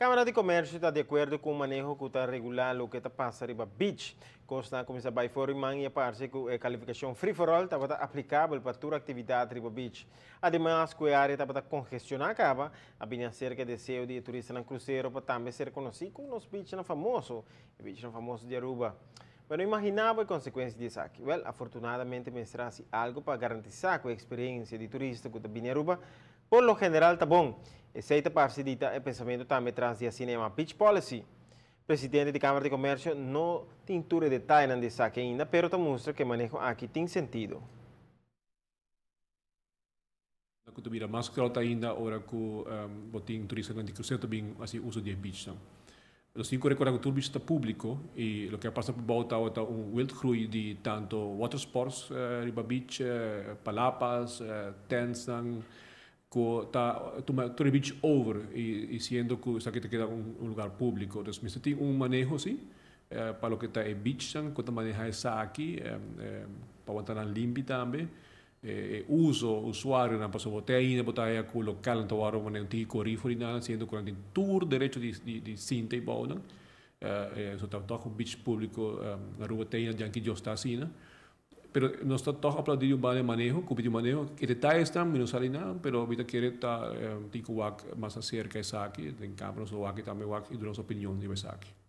Câmara de Comércio está de acordo com o manejo que está regular o que está passando riba beach. Costa começa a fora e a parte que eh, a qualificação free for all está aplicável para toda a atividade riba beach. Ademais, que a área está congestionada acaba, a cerca de seu de turista no cruzeiro para também ser conhecido como os beach na famoso, o beach famoso de Aruba. Mas não imaginava a consequência disso aqui. Well, afortunadamente, mostrasse algo para garantir que a experiência de turista que está em Aruba por lo general, está bom. Aceita tá parte é pensamento também tá, traz de cinema Pitch Policy. Presidente da Câmara de Comércio não tintura detalhes de saque ainda, mas mostra que manejo aqui tem sentido. Na cultura mais claro ainda, ora que ehm, o botim turista grande que também assim uso de beach. Os cinco recorrer que o beach está público e o que passa por volta é um wild cruise de tanto water sports, eh, riba beach, eh, palapas, uh, tents, ko ta tuma treba over y, y siendo que o sea, que te queda un, un lugar público entonces me este sentí un manejo sí eh, para lo que está en beach san cuando maneja esa aquí eh, eh, para aguantar limpi también eh, eh, uso usuario en paso boteína botaya ku local en tawaro mane tico rifori na siendo con el tour derecho de de, de cinta y bona eh, eh está so ta beach público eh, na rua teina janki jostasina eh, pero nosotros está todo aplaudido un de manejo, cupi de manejo, que detalles están, no sale nada, pero ahorita quiere estar eh, tico más cerca de Saki, en cambio, no aquí también, y de las opiniones de Saki.